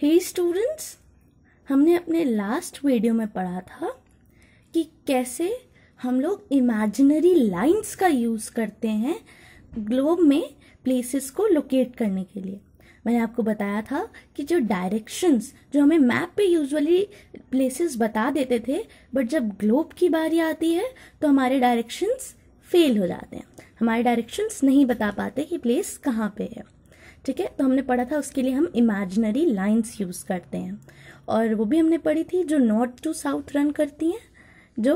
हे hey students हमने अपने last video में पढ़ा था कि कैसे हम लोग इमेजिनरी लाइंस का यूज़ करते हैं ग्लोब में प्लेसेस को लोकेट करने के लिए मैंने आपको बताया था कि जो डायरेक्शंस जो हमें मैप पे यूजुअली प्लेसेस बता देते थे बट जब ग्लोब की बारी आती है तो हमारे डायरेक्शंस फेल हो जाते हैं हमारे डायरेक्शंस नहीं बता पाते कि प्लेस कहाँ पे है ठीक है तो हमने पढ़ा था उसके लिए हम इमेजनरी लाइंस यूज़ करते हैं और वो भी हमने पढ़ी थी जो नॉर्थ टू साउथ रन करती हैं जो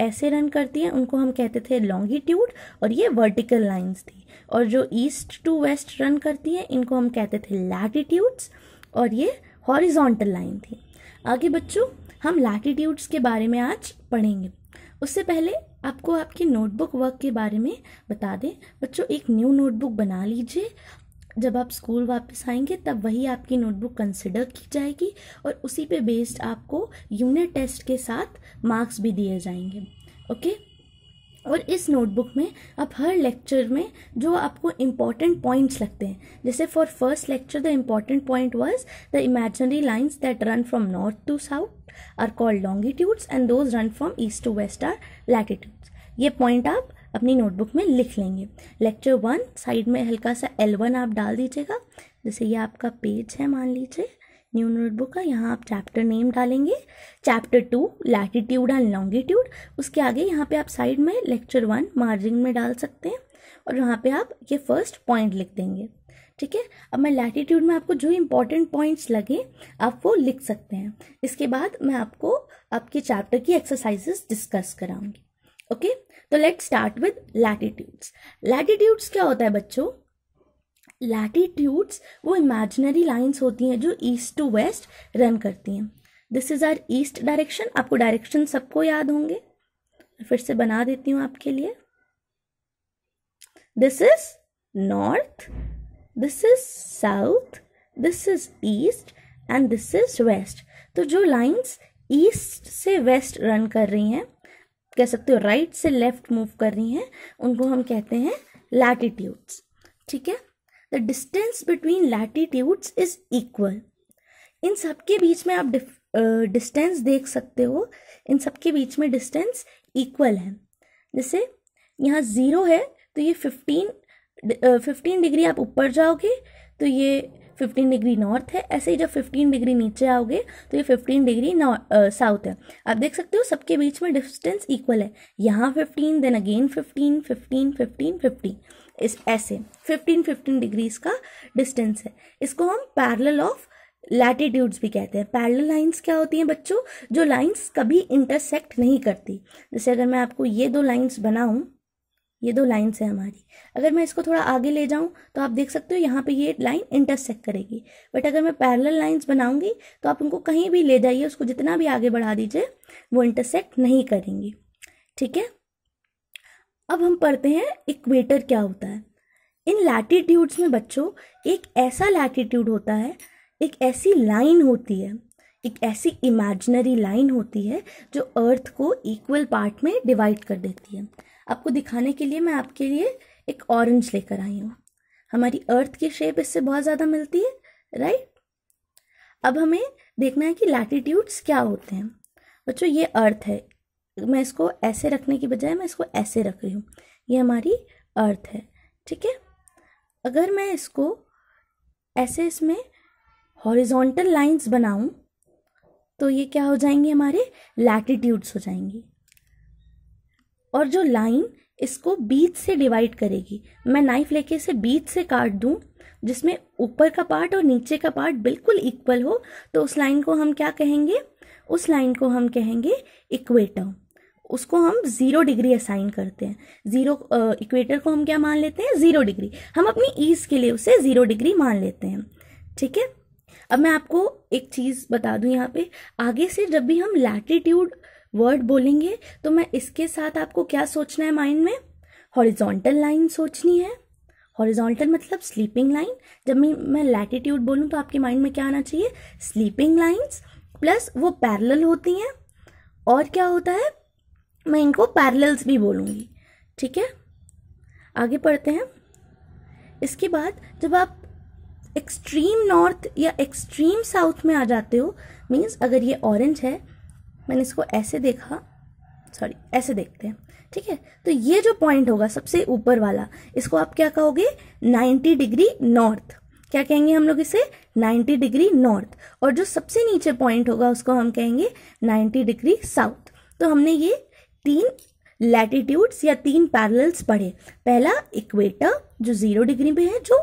ऐसे रन करती हैं उनको हम कहते थे लॉन्गिट्यूड और ये वर्टिकल लाइंस थी और जो ईस्ट टू वेस्ट रन करती हैं इनको हम कहते थे लैटिट्यूड्स और ये हॉरिजॉन्टल लाइन थी आगे बच्चों हम लैटिट्यूड्स के बारे में आज पढ़ेंगे उससे पहले आपको आपकी नोटबुक वर्क के बारे में बता दें बच्चों एक न्यू नोटबुक बना लीजिए जब आप स्कूल वापस आएंगे तब वही आपकी नोटबुक कंसिडर की जाएगी और उसी पे बेस्ड आपको यूनिट टेस्ट के साथ मार्क्स भी दिए जाएंगे ओके और इस नोटबुक में आप हर लेक्चर में जो आपको इम्पॉर्टेंट पॉइंट्स लगते हैं जैसे for first lecture the important point was the imaginary lines that run from north to south are called longitudes and those run from east to west are latitudes ये point आप अपनी notebook में लिख लेंगे lecture one side में हल्का सा L one आप डाल दीजिएगा जैसे ये आपका पेज है मान लीजिए न्यू नोटबुक का यहाँ आप चैप्टर नेम डालेंगे chapter two latitude and longitude उसके आगे यहाँ पे आप साइड में लेक्चर वन मार्जिन में डाल सकते हैं और यहाँ पे आप ये फर्स्ट पॉइंट लिख देंगे ठीक है अब मैं लैटिट्यूड में आपको जो इम्पोर्टेंट पॉइंट्स लगे आप वो लिख सकते हैं इसके बाद मैं आपको आपके चैप्टर की एक्सरसाइजेस डिस्कस कराऊंगी ओके तो let start with latitudes latitudes क्या होता है बच्चों लैटिट्यूड्स वो इमेजिनरी लाइंस होती हैं जो ईस्ट टू वेस्ट रन करती हैं this is our east direction आपको डायरेक्शन सबको याद होंगे फिर से बना देती हूँ आपके लिए this is north this is south this is east and this is west तो जो लाइंस ईस्ट से वेस्ट रन कर रही हैं कह सकते हो राइट से लेफ्ट मूव कर रही हैं उनको हम कहते हैं लैटिट्यूड्स ठीक है the distance between latitudes is equal इन सबके बीच में आप डिस्टेंस देख सकते हो इन सबके बीच में डिस्टेंस इक्वल है जैसे यहाँ ज़ीरो है तो ये फिफ्टीन फिफ्टीन डिग्री आप ऊपर जाओगे तो ये 15 डिग्री नॉर्थ है ऐसे ही जब 15 डिग्री नीचे आओगे तो ये 15 डिग्री साउथ है आप देख सकते हो सबके बीच में डिस्टेंस इक्वल है यहाँ 15 देन अगेन 15 15 15 15 इस ऐसे 15 15 डिग्रीज का डिस्टेंस है इसको हम पैरल ऑफ लैटिट्यूड्स भी कहते हैं पैरल लाइंस क्या होती हैं बच्चों जो लाइंस कभी इंटरसेक्ट नहीं करती जैसे अगर मैं आपको ये दो लाइंस बनाऊँ ये दो लाइन्स हैं हमारी अगर मैं इसको थोड़ा आगे ले जाऊं तो आप देख सकते हो यहाँ पे ये लाइन इंटरसेक्ट करेगी बट अगर मैं पैरेलल लाइंस बनाऊंगी तो आप उनको कहीं भी ले जाइए उसको जितना भी आगे बढ़ा दीजिए वो इंटरसेक्ट नहीं करेंगी ठीक है अब हम पढ़ते हैं इक्वेटर क्या होता है इन लैटिट्यूड्स में बच्चों एक ऐसा लैटीट्यूड होता है एक ऐसी लाइन होती है एक ऐसी इमेजनरी लाइन होती है जो अर्थ को इक्वल पार्ट में डिवाइड कर देती है आपको दिखाने के लिए मैं आपके लिए एक ऑरेंज लेकर आई हूँ हमारी अर्थ की शेप इससे बहुत ज़्यादा मिलती है राइट अब हमें देखना है कि लैटिट्यूड्स क्या होते हैं बच्चों ये अर्थ है मैं इसको ऐसे रखने की बजाय मैं इसको ऐसे रख रही हूँ ये हमारी अर्थ है ठीक है अगर मैं इसको ऐसे इसमें हॉरिजॉन्टल लाइंस बनाऊँ तो ये क्या हो जाएंगे हमारे लैटिट्यूड्स हो जाएंगी और जो लाइन इसको बीच से डिवाइड करेगी मैं नाइफ लेके इसे बीच से काट दूं जिसमें ऊपर का पार्ट और नीचे का पार्ट बिल्कुल इक्वल हो तो उस लाइन को हम क्या कहेंगे उस लाइन को हम कहेंगे इक्वेटर उसको हम जीरो डिग्री असाइन करते हैं जीरो इक्वेटर को हम क्या मान लेते हैं जीरो डिग्री हम अपनी ईज के लिए उसे जीरो डिग्री मान लेते हैं ठीक है अब मैं आपको एक चीज़ बता दूं यहाँ पे आगे से जब भी हम लैटिट्यूड वर्ड बोलेंगे तो मैं इसके साथ आपको क्या सोचना है माइंड में हॉरिजॉन्टल लाइन सोचनी है हॉरिजॉन्टल मतलब स्लीपिंग लाइन जब मैं मैं लैटिट्यूड बोलूँ तो आपके माइंड में क्या आना चाहिए स्लीपिंग लाइन्स प्लस वो पैरल होती हैं और क्या होता है मैं इनको पैरल्स भी बोलूँगी ठीक है आगे पढ़ते हैं इसके बाद जब आप एक्सट्रीम नॉर्थ या एक्सट्रीम साउथ में आ जाते हो मीन्स अगर ये ऑरेंज है मैंने इसको ऐसे देखा सॉरी ऐसे देखते हैं ठीक है तो ये जो पॉइंट होगा सबसे ऊपर वाला इसको आप क्या कहोगे 90 डिग्री नॉर्थ क्या कहेंगे हम लोग इसे 90 डिग्री नॉर्थ और जो सबसे नीचे पॉइंट होगा उसको हम कहेंगे 90 डिग्री साउथ तो हमने ये तीन लैटिट्यूड्स या तीन पैरल्स पढ़े पहला इक्वेटर जो जीरो डिग्री पे है जो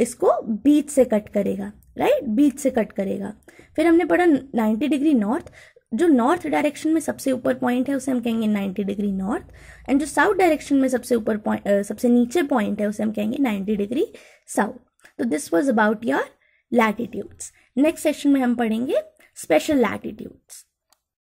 इसको बीच से कट करेगा राइट बीच से कट करेगा फिर हमने पढ़ा 90 डिग्री नॉर्थ जो नॉर्थ डायरेक्शन में सबसे ऊपर पॉइंट है उसे हम कहेंगे 90 डिग्री नॉर्थ एंड जो साउथ डायरेक्शन में सबसे ऊपर पॉइंट सबसे नीचे पॉइंट है उसे हम कहेंगे 90 डिग्री साउथ तो this was about your latitudes next session में हम पढ़ेंगे स्पेशल लैटिट्यूड्स